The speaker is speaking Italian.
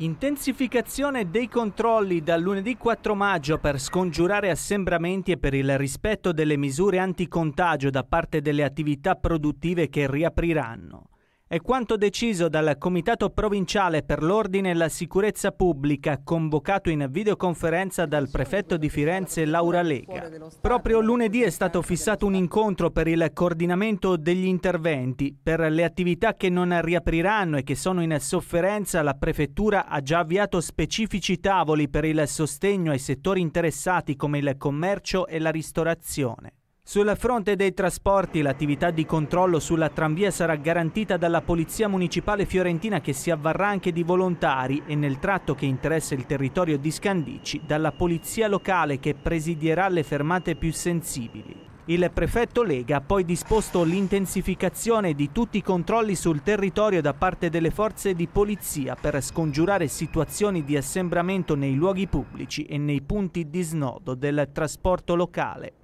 Intensificazione dei controlli dal lunedì 4 maggio per scongiurare assembramenti e per il rispetto delle misure anticontagio da parte delle attività produttive che riapriranno. È quanto deciso dal Comitato Provinciale per l'Ordine e la Sicurezza Pubblica, convocato in videoconferenza dal prefetto di Firenze Laura Lega. Proprio lunedì è stato fissato un incontro per il coordinamento degli interventi. Per le attività che non riapriranno e che sono in sofferenza, la Prefettura ha già avviato specifici tavoli per il sostegno ai settori interessati come il commercio e la ristorazione. Sul fronte dei trasporti l'attività di controllo sulla tranvia sarà garantita dalla Polizia Municipale Fiorentina che si avvarrà anche di volontari e nel tratto che interessa il territorio di Scandici dalla Polizia Locale che presidierà le fermate più sensibili. Il prefetto Lega ha poi disposto l'intensificazione di tutti i controlli sul territorio da parte delle forze di polizia per scongiurare situazioni di assembramento nei luoghi pubblici e nei punti di snodo del trasporto locale.